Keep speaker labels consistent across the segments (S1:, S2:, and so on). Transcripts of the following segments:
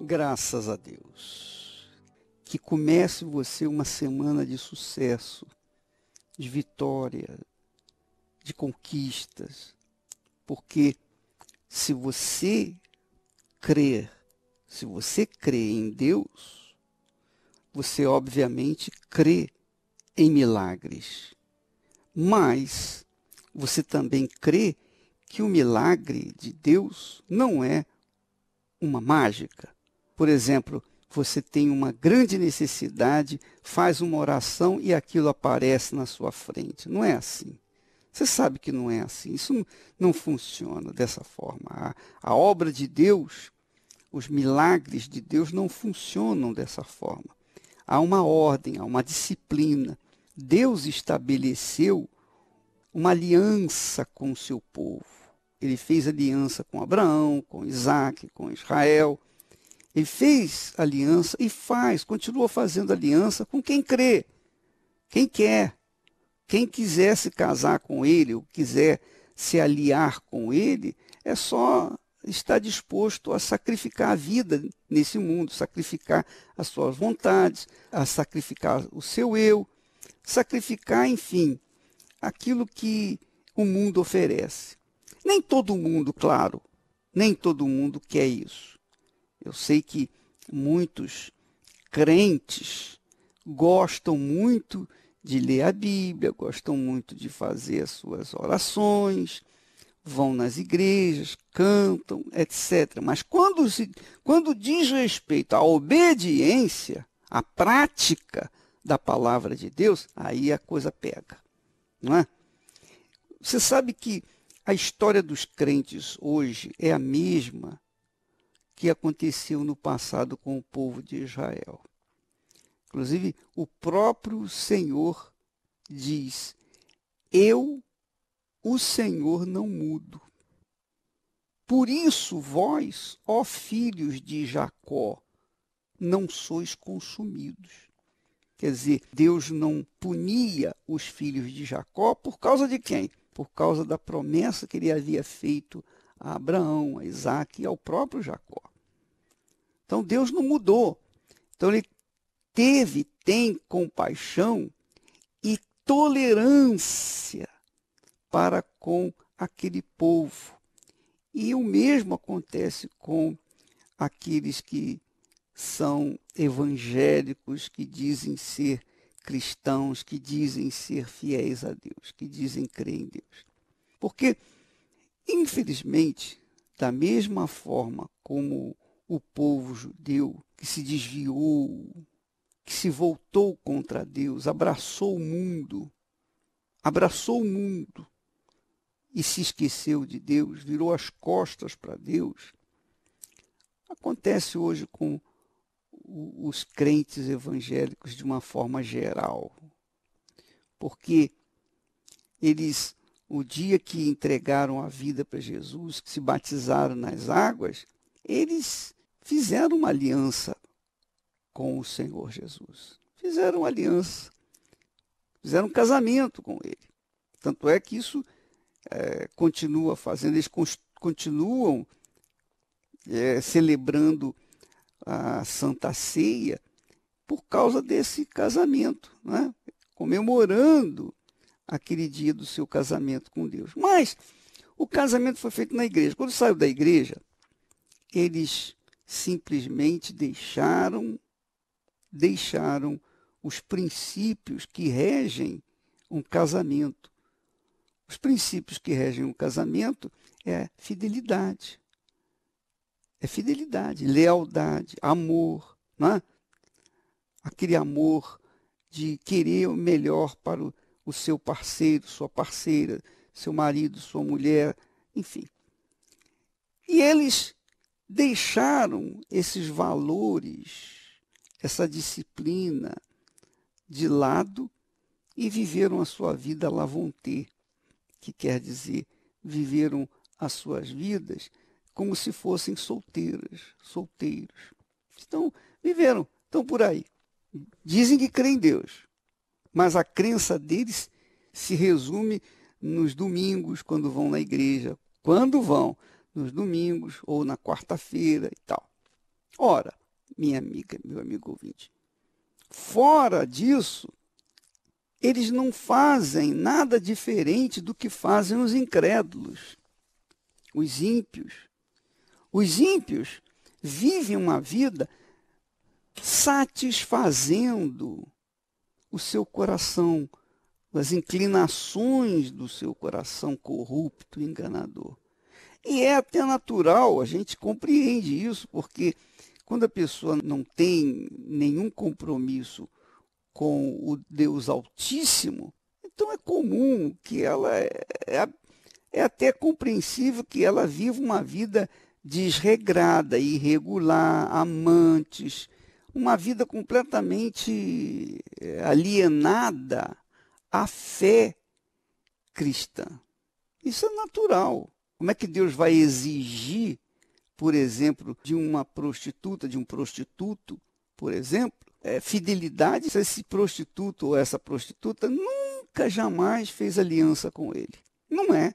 S1: Graças a Deus. Que comece você uma semana de sucesso, de vitória, de conquistas. Porque se você crer, se você crê em Deus, você obviamente crê em milagres. Mas você também crê que o milagre de Deus não é uma mágica por exemplo, você tem uma grande necessidade, faz uma oração e aquilo aparece na sua frente. Não é assim. Você sabe que não é assim. Isso não funciona dessa forma. A, a obra de Deus, os milagres de Deus não funcionam dessa forma. Há uma ordem, há uma disciplina. Deus estabeleceu uma aliança com o seu povo. Ele fez aliança com Abraão, com Isaac, com Israel ele fez aliança e faz, continua fazendo aliança com quem crê, quem quer. Quem quiser se casar com ele, ou quiser se aliar com ele, é só estar disposto a sacrificar a vida nesse mundo, sacrificar as suas vontades, a sacrificar o seu eu, sacrificar, enfim, aquilo que o mundo oferece. Nem todo mundo, claro, nem todo mundo quer isso. Eu sei que muitos crentes gostam muito de ler a Bíblia, gostam muito de fazer as suas orações, vão nas igrejas, cantam, etc. Mas quando, se, quando diz respeito à obediência, à prática da palavra de Deus, aí a coisa pega. Não é? Você sabe que a história dos crentes hoje é a mesma que aconteceu no passado com o povo de Israel. Inclusive, o próprio Senhor diz: Eu, o Senhor, não mudo. Por isso, vós, ó filhos de Jacó, não sois consumidos. Quer dizer, Deus não punia os filhos de Jacó por causa de quem? Por causa da promessa que ele havia feito a Abraão, a Isaac e ao próprio Jacó. Então Deus não mudou. Então ele teve, tem compaixão e tolerância para com aquele povo. E o mesmo acontece com aqueles que são evangélicos, que dizem ser cristãos, que dizem ser fiéis a Deus, que dizem crer em Deus. Porque, infelizmente, da mesma forma como o povo judeu que se desviou, que se voltou contra Deus, abraçou o mundo, abraçou o mundo e se esqueceu de Deus, virou as costas para Deus. Acontece hoje com os crentes evangélicos de uma forma geral. Porque eles, o dia que entregaram a vida para Jesus, que se batizaram nas águas, eles fizeram uma aliança com o Senhor Jesus. Fizeram uma aliança, fizeram um casamento com ele. Tanto é que isso é, continua fazendo, eles continuam é, celebrando a Santa Ceia por causa desse casamento, né? comemorando aquele dia do seu casamento com Deus. Mas o casamento foi feito na igreja. Quando saiu da igreja, eles simplesmente deixaram deixaram os princípios que regem um casamento. Os princípios que regem um casamento é fidelidade. É fidelidade, lealdade, amor, é? Aquele amor de querer o melhor para o, o seu parceiro, sua parceira, seu marido, sua mulher, enfim. E eles deixaram esses valores, essa disciplina de lado e viveram a sua vida lavonté, que quer dizer, viveram as suas vidas como se fossem solteiras, solteiros. Então, viveram, estão por aí. Dizem que creem em Deus, mas a crença deles se resume nos domingos, quando vão na igreja. Quando vão? nos domingos ou na quarta-feira e tal. Ora, minha amiga, meu amigo ouvinte, fora disso, eles não fazem nada diferente do que fazem os incrédulos, os ímpios. Os ímpios vivem uma vida satisfazendo o seu coração, as inclinações do seu coração corrupto e enganador. E é até natural, a gente compreende isso, porque quando a pessoa não tem nenhum compromisso com o Deus Altíssimo, então é comum que ela é, é, é até compreensível que ela viva uma vida desregrada, irregular, amantes, uma vida completamente é, alienada à fé cristã. Isso é natural. Como é que Deus vai exigir, por exemplo, de uma prostituta, de um prostituto, por exemplo, é, fidelidade se esse prostituto ou essa prostituta nunca jamais fez aliança com ele? Não é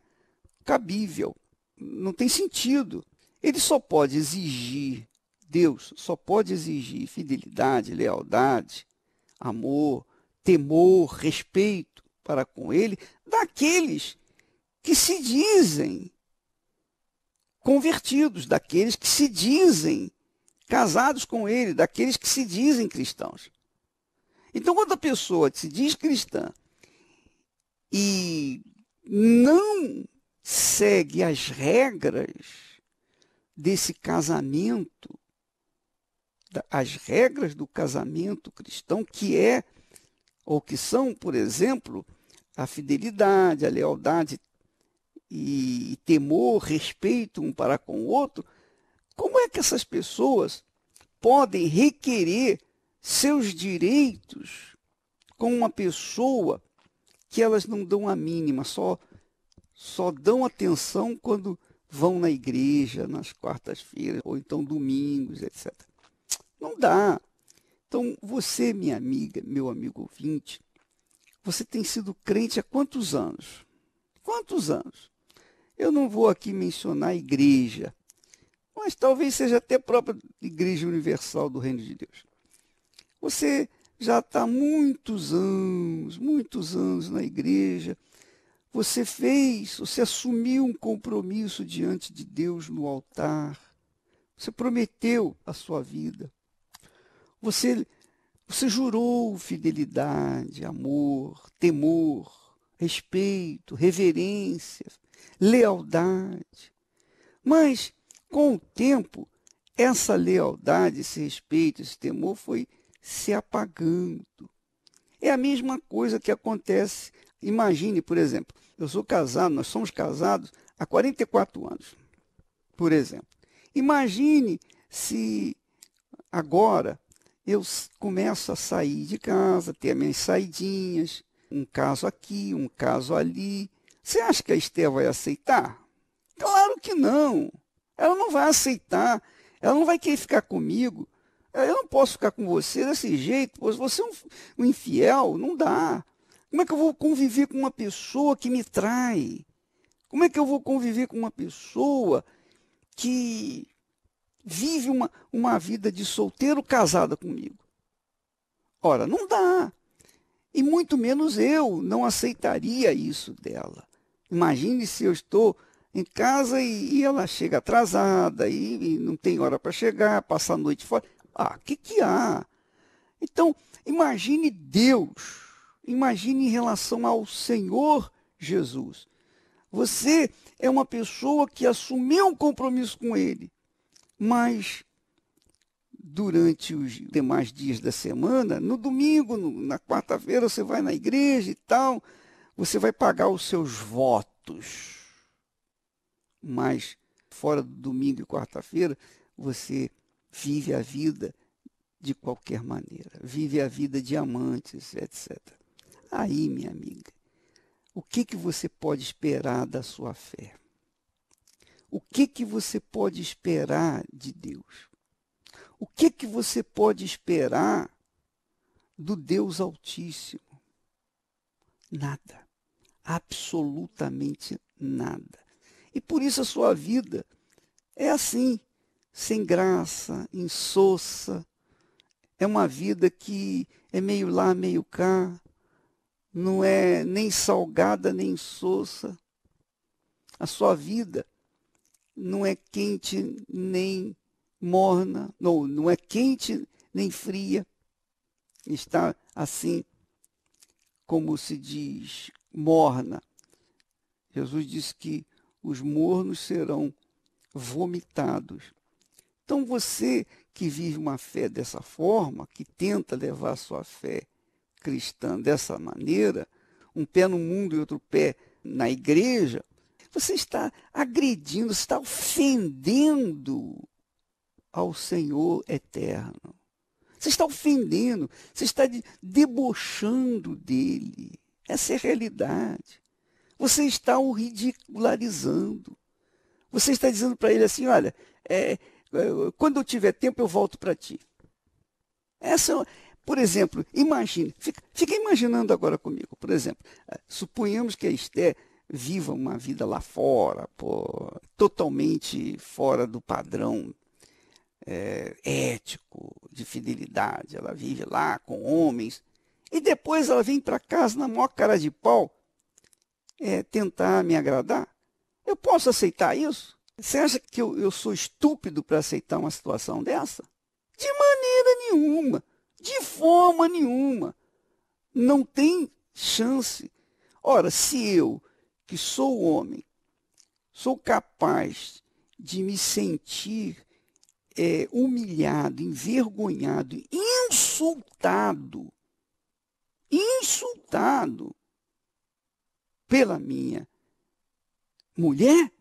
S1: cabível, não tem sentido. Ele só pode exigir, Deus só pode exigir fidelidade, lealdade, amor, temor, respeito para com ele daqueles que se dizem convertidos, daqueles que se dizem casados com ele, daqueles que se dizem cristãos. Então, quando a pessoa se diz cristã e não segue as regras desse casamento, as regras do casamento cristão, que é, ou que são, por exemplo, a fidelidade, a lealdade, e temor, respeito um para com o outro, como é que essas pessoas podem requerer seus direitos com uma pessoa que elas não dão a mínima, só só dão atenção quando vão na igreja nas quartas-feiras ou então domingos, etc. Não dá. Então, você, minha amiga, meu amigo ouvinte, você tem sido crente há quantos anos? Quantos anos? Eu não vou aqui mencionar a igreja, mas talvez seja até a própria Igreja Universal do Reino de Deus. Você já está muitos anos, muitos anos na igreja, você fez, você assumiu um compromisso diante de Deus no altar, você prometeu a sua vida, você, você jurou fidelidade, amor, temor, respeito, reverência, lealdade. Mas, com o tempo, essa lealdade, esse respeito, esse temor foi se apagando. É a mesma coisa que acontece. Imagine, por exemplo, eu sou casado, nós somos casados há 44 anos, por exemplo. Imagine se agora eu começo a sair de casa, ter minhas saidinhas, um caso aqui, um caso ali, você acha que a Esther vai aceitar? Claro que não. Ela não vai aceitar. Ela não vai querer ficar comigo. Eu não posso ficar com você desse jeito. Você é um, um infiel, não dá. Como é que eu vou conviver com uma pessoa que me trai? Como é que eu vou conviver com uma pessoa que vive uma, uma vida de solteiro casada comigo? Ora, não dá. E muito menos eu não aceitaria isso dela. Imagine se eu estou em casa e, e ela chega atrasada e, e não tem hora para chegar, passa a noite fora. Ah, o que, que há? Então, imagine Deus, imagine em relação ao Senhor Jesus. Você é uma pessoa que assumiu um compromisso com Ele, mas durante os demais dias da semana, no domingo, na quarta-feira, você vai na igreja e tal, você vai pagar os seus votos, mas fora do domingo e quarta-feira, você vive a vida de qualquer maneira, vive a vida de amantes, etc. Aí, minha amiga, o que, que você pode esperar da sua fé? O que, que você pode esperar de Deus? O que, que você pode esperar do Deus Altíssimo? Nada absolutamente nada. E por isso a sua vida é assim, sem graça, insossa. É uma vida que é meio lá, meio cá, não é nem salgada, nem insossa. A sua vida não é quente nem morna, não, não é quente nem fria. Está assim, como se diz, morna. Jesus disse que os mornos serão vomitados. Então você que vive uma fé dessa forma, que tenta levar sua fé cristã dessa maneira, um pé no mundo e outro pé na igreja, você está agredindo, está ofendendo ao Senhor eterno. Você está ofendendo, você está debochando dele. Essa é a realidade. Você está o ridicularizando. Você está dizendo para ele assim: olha, é, é quando eu tiver tempo, eu volto para ti. Essa, é por exemplo, imagine, fica, fica, imaginando agora comigo, por exemplo, é, suponhamos que a Esté viva uma vida lá fora, pô, totalmente fora do padrão é, ético, de fidelidade. Ela vive lá com homens e depois ela vem para casa na maior cara de pau é, tentar me agradar. Eu posso aceitar isso? Você acha que eu, eu sou estúpido para aceitar uma situação dessa? De maneira nenhuma, de forma nenhuma. Não tem chance. Ora, se eu, que sou homem, sou capaz de me sentir é, humilhado, envergonhado, insultado insultado pela minha mulher,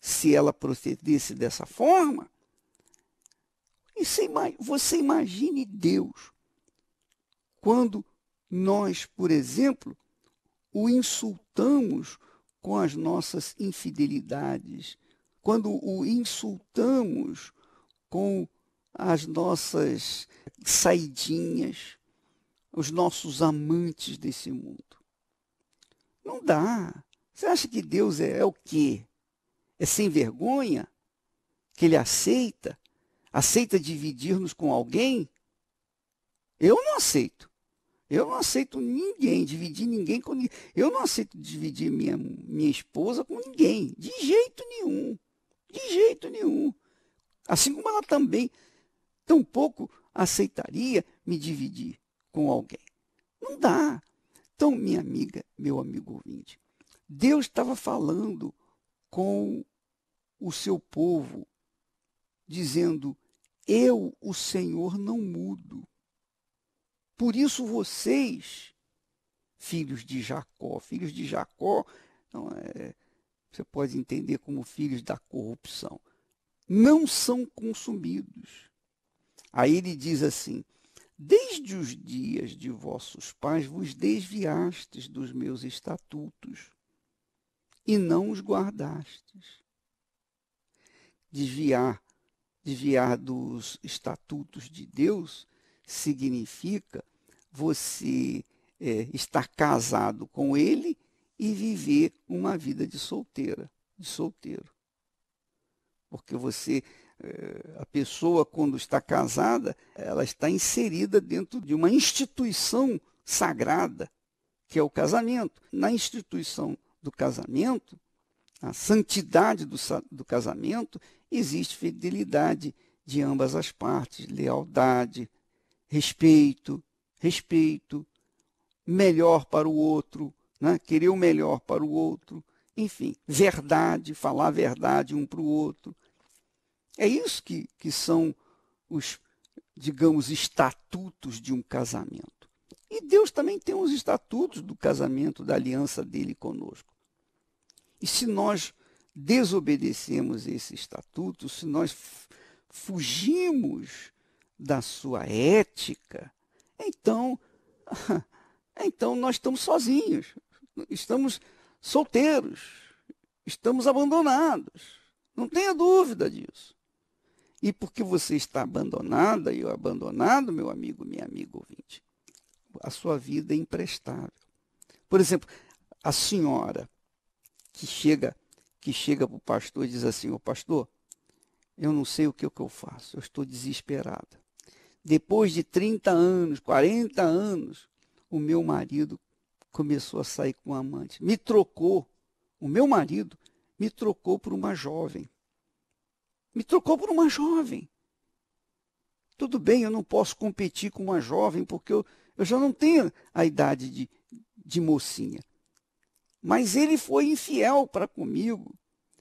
S1: se ela procedesse dessa forma, você imagine Deus quando nós, por exemplo, o insultamos com as nossas infidelidades, quando o insultamos com as nossas saidinhas, os nossos amantes desse mundo. Não dá. Você acha que Deus é, é o quê? É sem vergonha? Que ele aceita? Aceita dividir-nos com alguém? Eu não aceito. Eu não aceito ninguém, dividir ninguém com ninguém. Eu não aceito dividir minha, minha esposa com ninguém, de jeito nenhum. De jeito nenhum. Assim como ela também tampouco aceitaria me dividir com alguém. Não dá. Então, minha amiga, meu amigo ouvinte, Deus estava falando com o seu povo, dizendo: Eu, o Senhor, não mudo. Por isso vocês, filhos de Jacó, filhos de Jacó, não, é, você pode entender como filhos da corrupção, não são consumidos. Aí ele diz assim: Desde os dias de vossos pais vos desviastes dos meus estatutos e não os guardastes. Desviar, desviar dos estatutos de Deus significa você é, estar casado com ele e viver uma vida de solteira, de solteiro. Porque você eh, a pessoa, quando está casada, ela está inserida dentro de uma instituição sagrada, que é o casamento. Na instituição do casamento, a santidade do, do casamento, existe fidelidade de ambas as partes, lealdade, respeito, respeito, melhor para o outro, né? querer o melhor para o outro, enfim, verdade, falar a verdade um para o outro. É isso que, que são os, digamos, estatutos de um casamento. E Deus também tem os estatutos do casamento, da aliança dele conosco. E se nós desobedecemos esse estatuto, se nós fugimos da sua ética, então, então nós estamos sozinhos, estamos solteiros, estamos abandonados. Não tenha dúvida disso. E porque você está abandonada e eu abandonado, meu amigo, minha amiga ouvinte, a sua vida é imprestável. Por exemplo, a senhora que chega que chega para o pastor e diz assim, ô pastor, eu não sei o que, é o que eu faço, eu estou desesperada. Depois de 30 anos, 40 anos, o meu marido começou a sair com um amante. Me trocou, o meu marido me trocou por uma jovem. Me trocou por uma jovem. Tudo bem, eu não posso competir com uma jovem, porque eu, eu já não tenho a idade de, de mocinha. Mas ele foi infiel para comigo.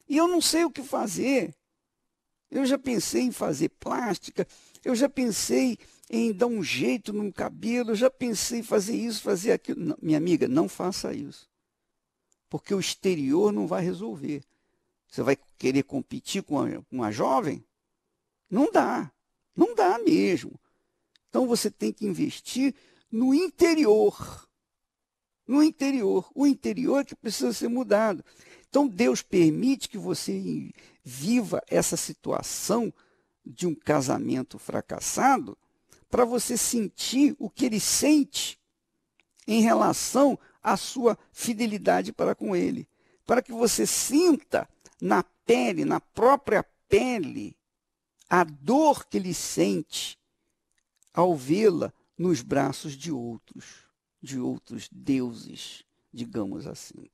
S1: E eu não sei o que fazer. Eu já pensei em fazer plástica, eu já pensei em dar um jeito no cabelo, eu já pensei em fazer isso, fazer aquilo. Não, minha amiga, não faça isso. Porque o exterior não vai resolver. Você vai querer competir com uma com jovem? Não dá. Não dá mesmo. Então você tem que investir no interior. No interior. O interior é que precisa ser mudado. Então Deus permite que você viva essa situação de um casamento fracassado para você sentir o que ele sente em relação à sua fidelidade para com ele. Para que você sinta na pele, na própria pele, a dor que ele sente ao vê-la nos braços de outros, de outros deuses, digamos assim.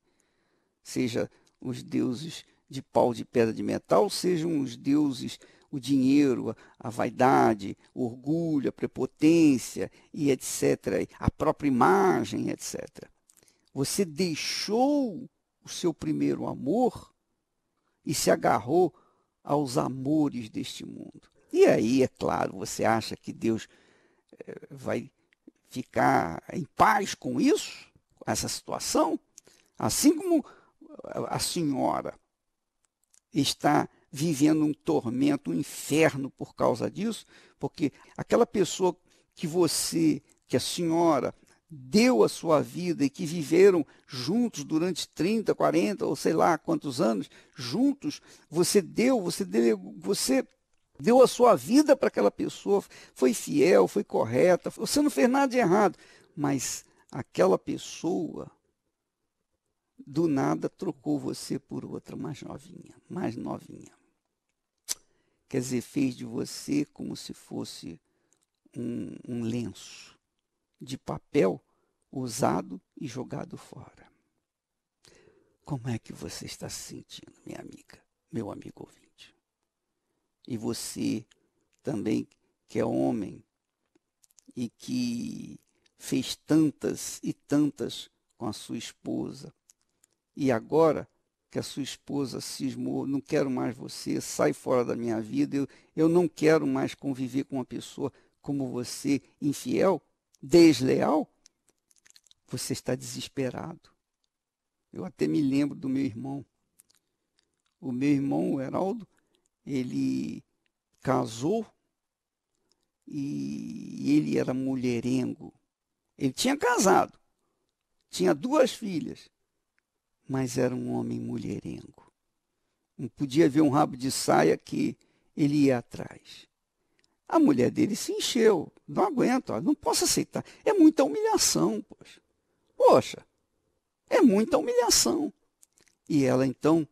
S1: Seja os deuses de pau, de pedra, de metal, sejam os deuses o dinheiro, a vaidade, o orgulho, a prepotência e etc, a própria imagem, etc. Você deixou o seu primeiro amor e se agarrou aos amores deste mundo. E aí, é claro, você acha que Deus eh, vai ficar em paz com isso, com essa situação? Assim como a senhora está vivendo um tormento, um inferno por causa disso, porque aquela pessoa que você, que a senhora deu a sua vida e que viveram juntos durante 30, 40 ou sei lá quantos anos, juntos, você deu, você delegou, você deu a sua vida para aquela pessoa, foi fiel, foi correta, você não fez nada de errado, mas aquela pessoa do nada trocou você por outra mais novinha, mais novinha. Quer dizer, fez de você como se fosse um, um lenço de papel usado e jogado fora. Como é que você está se sentindo, minha amiga, meu amigo ouvinte? E você também, que é homem e que fez tantas e tantas com a sua esposa, e agora que a sua esposa cismou, não quero mais você, sai fora da minha vida, eu, eu não quero mais conviver com uma pessoa como você, infiel, desleal, você está desesperado. Eu até me lembro do meu irmão. O meu irmão, o Heraldo, ele casou e ele era mulherengo. Ele tinha casado, tinha duas filhas, mas era um homem mulherengo. Não podia ver um rabo de saia que ele ia atrás. A mulher dele se encheu. Não aguento, ó, não posso aceitar. É muita humilhação, poxa. Poxa, é muita humilhação. E ela então,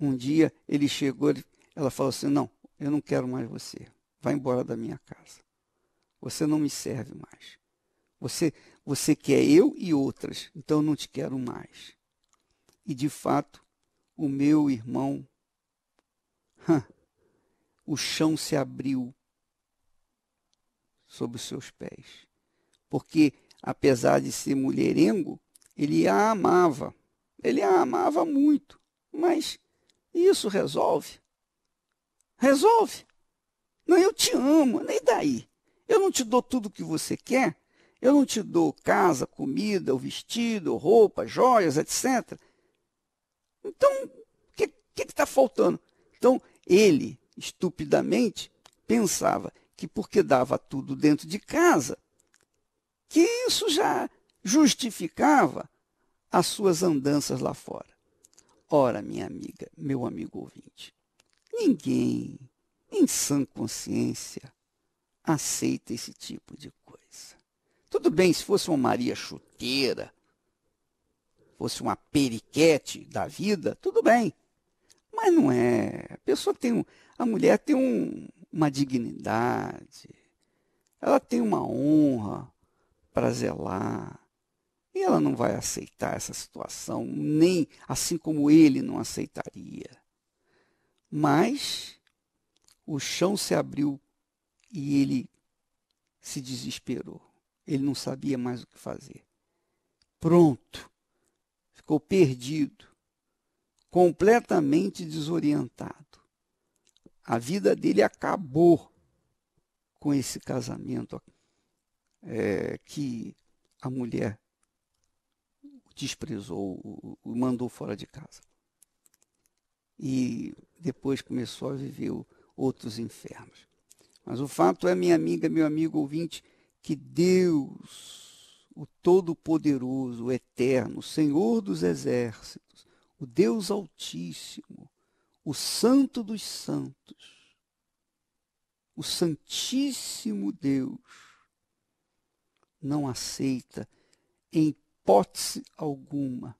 S1: um dia ele chegou, ela falou assim: Não, eu não quero mais você. Vai embora da minha casa. Você não me serve mais. Você, você quer eu e outras, então eu não te quero mais. E de fato, o meu irmão, o chão se abriu sob os seus pés. Porque, apesar de ser mulherengo, ele a amava. Ele a amava muito. Mas isso resolve? Resolve. Não, eu te amo, nem daí. Eu não te dou tudo o que você quer. Eu não te dou casa, comida, o vestido, roupa, joias, etc. Então, o que está faltando? Então, ele, estupidamente, pensava que porque dava tudo dentro de casa, que isso já justificava as suas andanças lá fora. Ora, minha amiga, meu amigo ouvinte, ninguém, em sã consciência, aceita esse tipo de coisa. Tudo bem se fosse uma Maria chuteira, fosse uma periquete da vida, tudo bem. Mas não é. A pessoa tem um, a mulher tem um, uma dignidade, ela tem uma honra para zelar. E ela não vai aceitar essa situação, nem assim como ele não aceitaria. Mas o chão se abriu e ele se desesperou. Ele não sabia mais o que fazer. Pronto, ficou perdido, completamente desorientado. A vida dele acabou com esse casamento é, que a mulher desprezou, o, o mandou fora de casa. E depois começou a viver outros infernos. Mas o fato é, minha amiga, meu amigo ouvinte, que Deus, o Todo-Poderoso, o Eterno, Senhor dos Exércitos, o Deus Altíssimo, o Santo dos Santos, o Santíssimo Deus, não aceita, em hipótese alguma,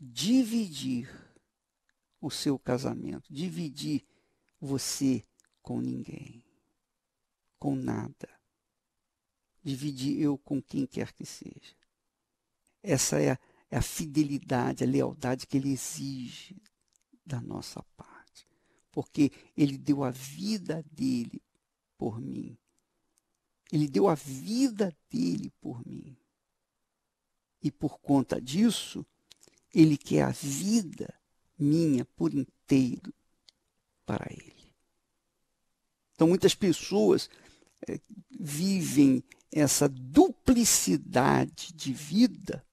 S1: dividir o seu casamento, dividir você com ninguém, com nada. Dividir eu com quem quer que seja. Essa é a, é a fidelidade, a lealdade que ele exige da nossa parte porque ele deu a vida dele por mim. Ele deu a vida dele por mim. E por conta disso, ele quer a vida minha por inteiro para ele. Então, muitas pessoas é, vivem essa duplicidade de vida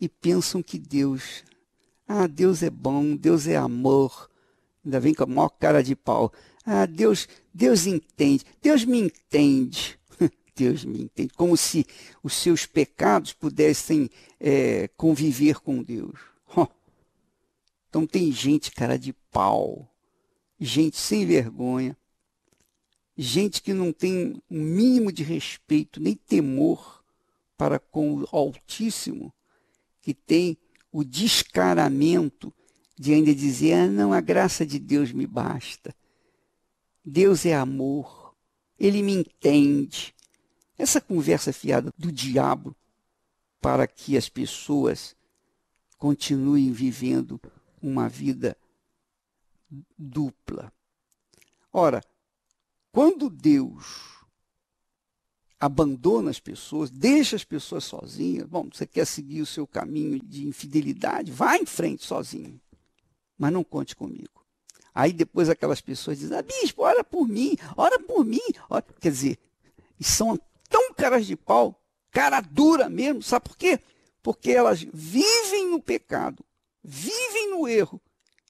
S1: e pensam que Deus, ah, Deus é bom, Deus é amor, Ainda vem com a maior cara de pau. Ah, Deus, Deus entende. Deus me entende. Deus me entende. Como se os seus pecados pudessem é, conviver com Deus. Oh. Então tem gente cara de pau, gente sem vergonha, gente que não tem um mínimo de respeito nem temor para com o Altíssimo, que tem o descaramento de ainda dizer: ah, não, a graça de Deus me basta. Deus é amor, ele me entende. Essa conversa fiada do diabo para que as pessoas continuem vivendo uma vida dupla. Ora, quando Deus abandona as pessoas, deixa as pessoas sozinhas, bom, você quer seguir o seu caminho de infidelidade, vá em frente sozinho mas não conte comigo. Aí depois aquelas pessoas dizem, ah, bispo, ora por mim, ora por mim. Ora. Quer dizer, são tão caras de pau, cara dura mesmo, sabe por quê? Porque elas vivem no pecado, vivem no erro,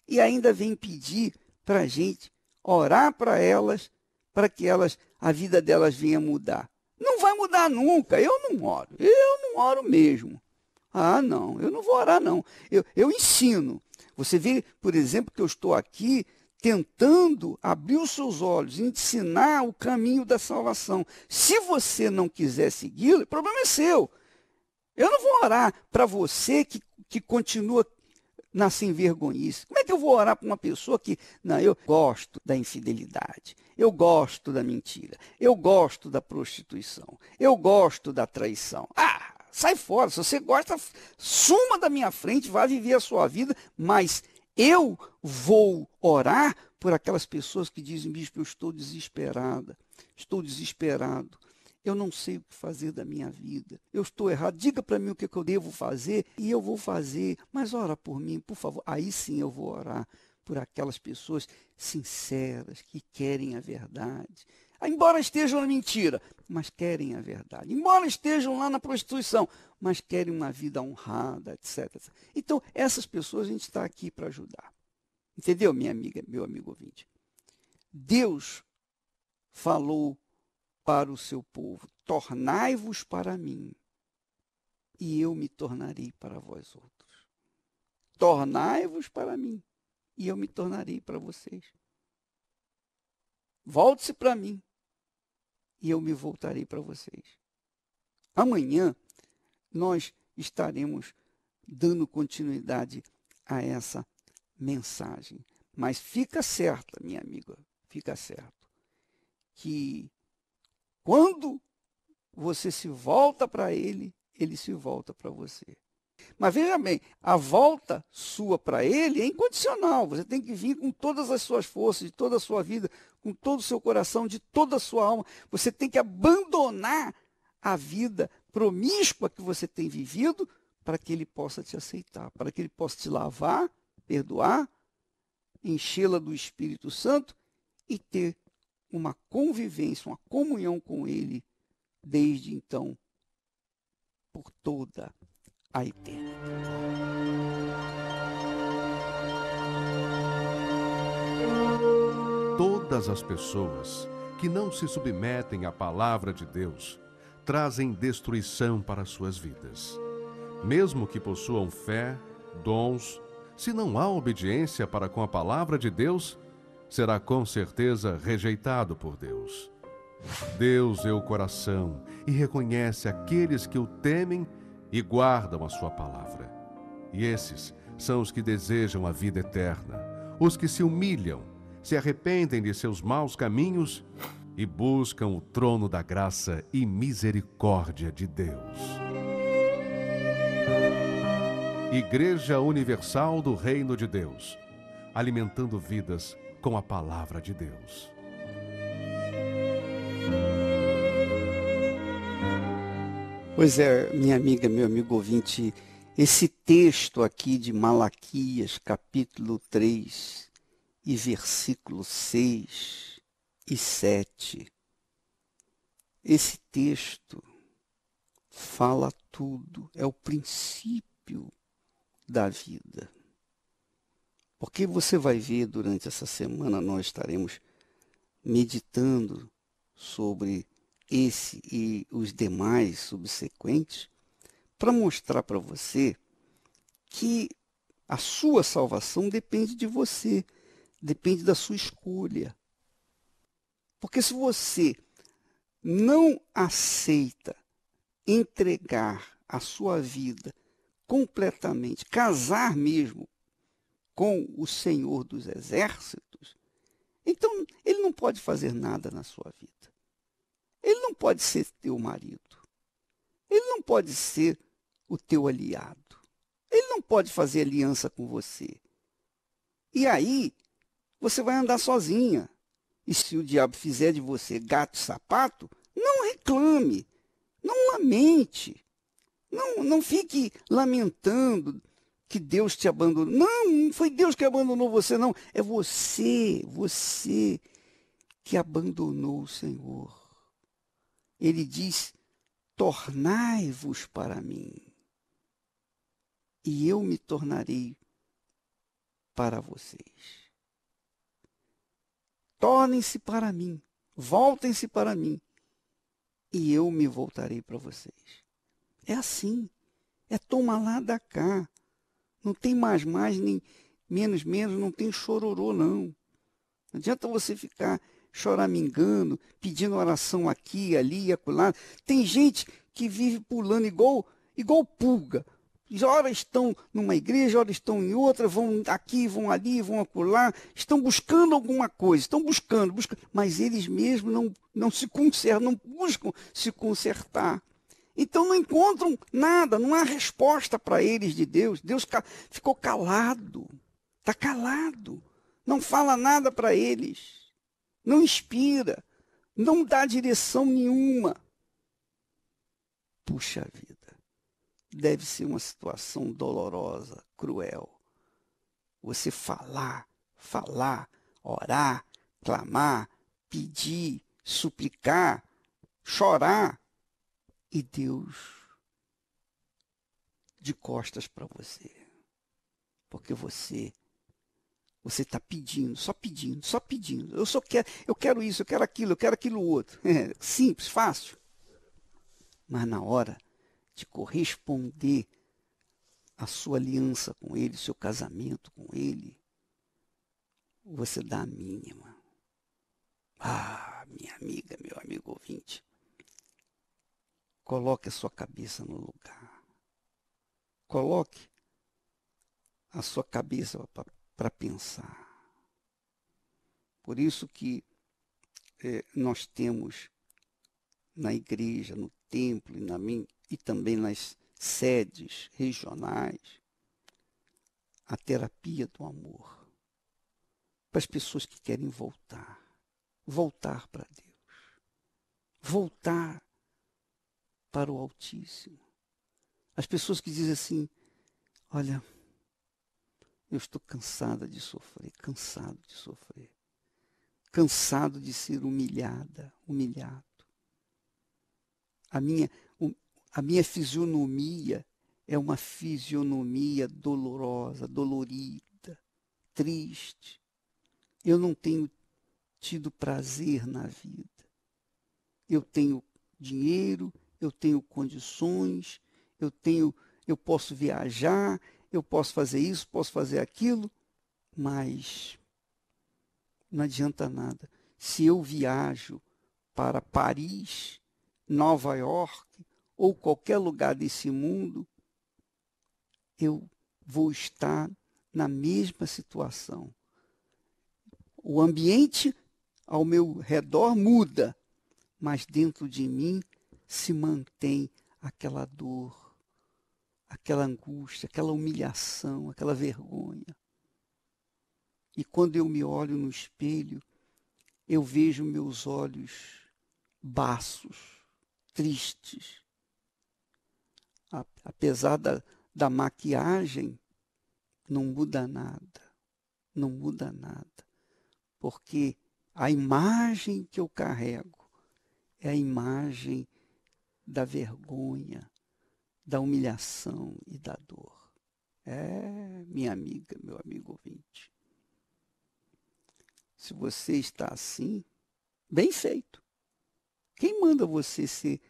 S1: e ainda vem pedir para a gente orar para elas, para que elas, a vida delas venha mudar. Não vai mudar nunca, eu não oro, eu não oro mesmo. Ah, não, eu não vou orar, não. Eu, eu ensino, você vê, por exemplo, que eu estou aqui tentando abrir os seus olhos, ensinar o caminho da salvação. Se você não quiser segui-lo, o problema é seu. Eu não vou orar para você que, que continua na sem vergonhice. Como é que eu vou orar para uma pessoa que, não, eu gosto da infidelidade, eu gosto da mentira, eu gosto da prostituição, eu gosto da traição. Ah, sai fora. Se você gosta, suma da minha frente, vá viver a sua vida, mas eu vou orar por aquelas pessoas que dizem, bispo, eu estou desesperada, estou desesperado. Eu não sei o que fazer da minha vida. Eu estou errado. Diga para mim o que, eu devo fazer e eu vou fazer. Mas ora por mim, por favor. Aí sim eu vou orar por aquelas pessoas sinceras que querem a verdade, embora estejam na mentira, mas querem a verdade. Embora estejam lá na prostituição, mas querem uma vida honrada, etc. etc. Então, essas pessoas a gente está aqui para ajudar. Entendeu, minha amiga, meu amigo ouvinte? Deus falou para o seu povo: tornai-vos para mim, e eu me tornarei para vós outros. Tornai-vos para mim, e eu me tornarei para vocês. Volte-se para mim, e eu me voltarei para vocês. Amanhã nós estaremos dando continuidade a essa mensagem. Mas fica certa, minha amiga, fica certo, que quando você se volta para ele, ele se volta para você. Mas veja bem, a volta sua para ele é incondicional. Você tem que vir com todas as suas forças, de toda a sua vida, com todo o seu coração, de toda a sua alma. Você tem que abandonar a vida promíscua que você tem vivido para que ele possa te aceitar, para que ele possa te lavar, perdoar, enchê-la do Espírito Santo e ter uma convivência, uma comunhão com ele desde então por toda a eternidade. Todas as pessoas que não se submetem à palavra de Deus trazem destruição para suas vidas. Mesmo que possuam fé, dons, se não há obediência para com a palavra de Deus, será com certeza rejeitado por Deus. Deus é o coração e reconhece aqueles que o temem e guardam a sua palavra. E esses são os que desejam a vida eterna, os que se humilham se arrependem de seus maus caminhos e buscam o trono da graça e misericórdia de Deus. Igreja Universal do Reino de Deus, alimentando vidas com a palavra de Deus. Pois é, minha amiga, meu amigo ouvinte, esse texto aqui de Malaquias, capítulo 3, e versículos 6 e 7. Esse texto fala tudo, é o princípio da vida. Porque você vai ver durante essa semana, nós estaremos meditando sobre esse e os demais subsequentes, para mostrar para você que a sua salvação depende de você Depende da sua escolha. Porque se você não aceita entregar a sua vida completamente, casar mesmo com o Senhor dos Exércitos, então ele não pode fazer nada na sua vida. Ele não pode ser teu marido. Ele não pode ser o teu aliado. Ele não pode fazer aliança com você. E aí você vai andar sozinha. E se o diabo fizer de você gato sapato, não reclame, não lamente, não, não fique lamentando que Deus te abandonou. Não, não foi Deus que abandonou você, não. É você, você que abandonou o Senhor. Ele diz: tornai-vos para mim, e eu me tornarei para vocês. Tornem-se para mim, voltem-se para mim, e eu me voltarei para vocês. É assim, é toma lá da cá. Não tem mais mais, nem menos menos, não tem chororô, não. Não adianta você ficar choramingando, pedindo oração aqui, ali, acolá. Tem gente que vive pulando igual, igual pulga ora estão numa igreja, ora estão em outra, vão aqui, vão ali, vão acolá, estão buscando alguma coisa, estão buscando, buscando mas eles mesmos não, não se consertam, não buscam se consertar. Então não encontram nada, não há resposta para eles de Deus. Deus ficou calado, está calado, não fala nada para eles, não inspira, não dá direção nenhuma. Puxa vida deve ser uma situação dolorosa, cruel. Você falar, falar, orar, clamar, pedir, suplicar, chorar e Deus de costas para você. Porque você você está pedindo, só pedindo, só pedindo. Eu só quero, eu quero isso, eu quero aquilo, eu quero aquilo outro. É simples, fácil. Mas na hora de corresponder à sua aliança com Ele, seu casamento com Ele, ou você dá a mínima? Ah, minha amiga, meu amigo ouvinte, coloque a sua cabeça no lugar. Coloque a sua cabeça para pensar. Por isso que eh, nós temos na igreja, no templo e, na mim e também nas sedes regionais, a terapia do amor para as pessoas que querem voltar, voltar para Deus, voltar para o Altíssimo. As pessoas que dizem assim: Olha, eu estou cansada de sofrer, cansado de sofrer, cansado de ser humilhada, humilhado. A minha, a minha fisionomia é uma fisionomia dolorosa, dolorida, triste. Eu não tenho tido prazer na vida. Eu tenho dinheiro, eu tenho condições, eu tenho, eu posso viajar, eu posso fazer isso, posso fazer aquilo, mas não adianta nada. Se eu viajo para Paris, Nova York ou qualquer lugar desse mundo, eu vou estar na mesma situação. O ambiente ao meu redor muda, mas dentro de mim se mantém aquela dor, aquela angústia, aquela humilhação, aquela vergonha. E quando eu me olho no espelho, eu vejo meus olhos baços tristes. Apesar da, da maquiagem, não muda nada. Não muda nada. Porque a imagem que eu carrego é a imagem da vergonha, da humilhação e da dor. É, minha amiga, meu amigo ouvinte. Se você está assim, bem feito. Quem manda você ser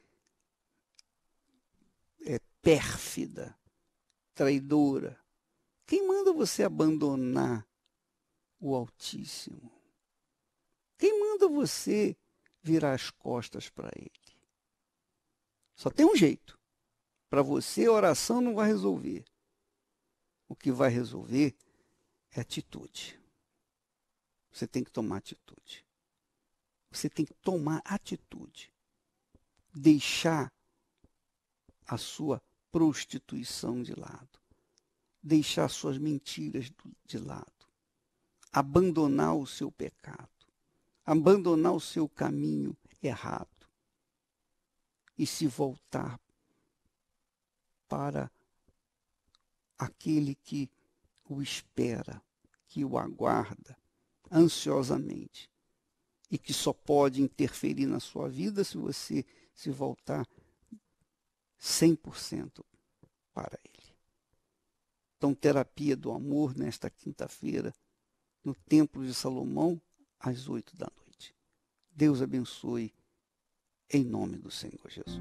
S1: é, pérfida, traidora? Quem manda você abandonar o Altíssimo? Quem manda você virar as costas para Ele? Só tem um jeito. Para você, a oração não vai resolver. O que vai resolver é atitude. Você tem que tomar atitude. Você tem que tomar atitude. Deixar a sua prostituição de lado. Deixar suas mentiras de lado. Abandonar o seu pecado. Abandonar o seu caminho errado. E se voltar para aquele que o espera, que o aguarda ansiosamente e que só pode interferir na sua vida se você se voltar 100% para Ele. Então, terapia do amor nesta quinta-feira, no Templo de Salomão, às oito da noite. Deus abençoe, em nome do Senhor Jesus.